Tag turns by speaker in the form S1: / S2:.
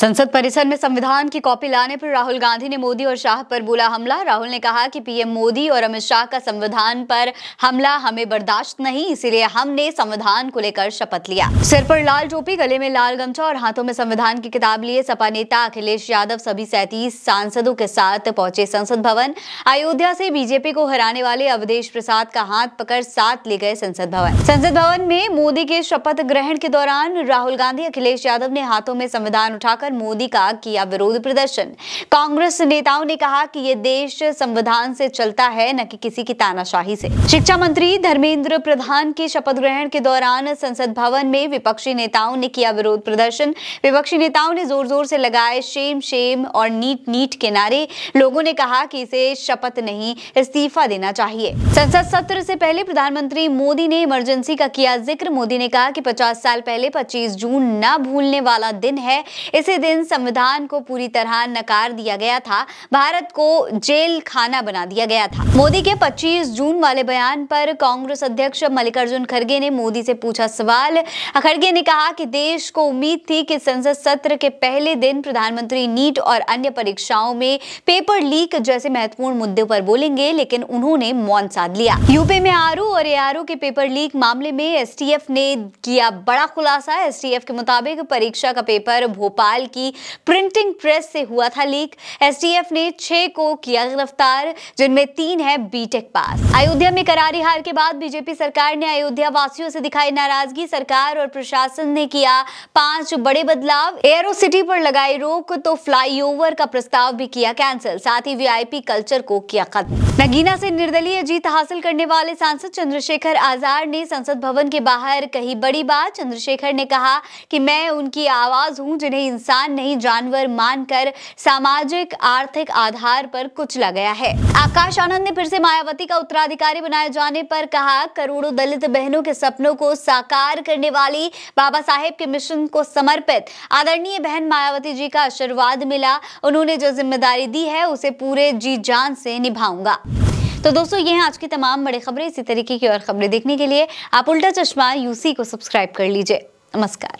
S1: संसद परिसर में संविधान की कॉपी लाने पर राहुल गांधी ने मोदी और शाह पर बोला हमला राहुल ने कहा कि पीएम मोदी और अमित शाह का संविधान पर हमला हमें बर्दाश्त नहीं इसीलिए हमने संविधान को लेकर शपथ लिया सिर पर लाल टोपी गले में लाल गमछा और हाथों में संविधान की किताब लिए सपा नेता अखिलेश यादव सभी सैतीस सांसदों के साथ पहुंचे संसद भवन अयोध्या से बीजेपी को हराने वाले अवधेश प्रसाद का हाथ पकड़ साथ ले गए संसद भवन संसद भवन में मोदी के शपथ ग्रहण के दौरान राहुल गांधी अखिलेश यादव ने हाथों में संविधान उठाकर पर मोदी का किया विरोध प्रदर्शन कांग्रेस नेताओं ने कहा कि ये देश संविधान से चलता है न कि किसी की तानाशाही से शिक्षा मंत्री धर्मेंद्र प्रधान के शपथ ग्रहण के दौरान संसद भवन में विपक्षी नेताओं ने किया विरोध प्रदर्शन विपक्षी नेताओं ने जोर जोर से लगाए शेम शेम और नीट नीट के नारे लोगों ने कहा कि इसे शपथ नहीं इस्तीफा देना चाहिए संसद सत्र से पहले प्रधानमंत्री मोदी ने इमरजेंसी का किया जिक्र मोदी ने कहा कि 50 साल पहले 25 जून न भूलने वाला दिन है इसे दिन संविधान को पूरी तरह नकार दिया गया था भारत को जेल खाना बना दिया गया था मोदी के 25 जून वाले बयान पर कांग्रेस अध्यक्ष मल्लिकार्जुन खड़गे ने मोदी से पूछा सवाल खड़गे ने कहा कि देश को उम्मीद थी कि संसद सत्र के पहले दिन प्रधानमंत्री नीट और अन्य परीक्षाओं में पेपर लीक जैसे महत्वपूर्ण मुद्दे पर बोलेंगे लेकिन उन्होंने मौन साध लिया यूपी में आर और ए के पेपर लीक मामले में एस ने किया बड़ा खुलासा एस के मुताबिक परीक्षा का पेपर भोपाल साल की प्रिंटिंग प्रेस से हुआ था लीक एसटीएफ ने छह को किया गिरफ्तार जिनमें तीन है बीटेक पास अयोध्या में करारी हार के बाद बीजेपी सरकार ने अयोध्या वासियों से दिखाई नाराजगी सरकार और प्रशासन ने किया पांच बड़े बदलाव एयरो सिटी पर लगाई रोक तो फ्लाईओवर का प्रस्ताव भी किया कैंसिल साथ ही वीआईपी कल्चर को किया खत्म नगीना से निर्दलीय जीत हासिल करने वाले सांसद चंद्रशेखर आजाद ने संसद भवन के बाहर कही बड़ी बात चंद्रशेखर ने कहा कि मैं उनकी आवाज हूं जिन्हें इंसान इंसान नहीं जानवर मानकर सामाजिक आर्थिक आधार पर कुचला गया है आकाश आनंद ने फिर से मायावती का उत्तराधिकारी बनाए जाने पर कहा करोड़ों दलित बहनों के सपनों को साकार करने वाली बाबा साहेब के मिशन को समर्पित आदरणीय बहन मायावती जी का आशीर्वाद मिला उन्होंने जो जिम्मेदारी दी है उसे पूरे जी जान से निभाऊंगा तो दोस्तों ये हैं आज की तमाम बड़ी खबरें इसी तरीके की और खबरें देखने के लिए आप उल्टा चश्मा यूसी को सब्सक्राइब कर लीजिए नमस्कार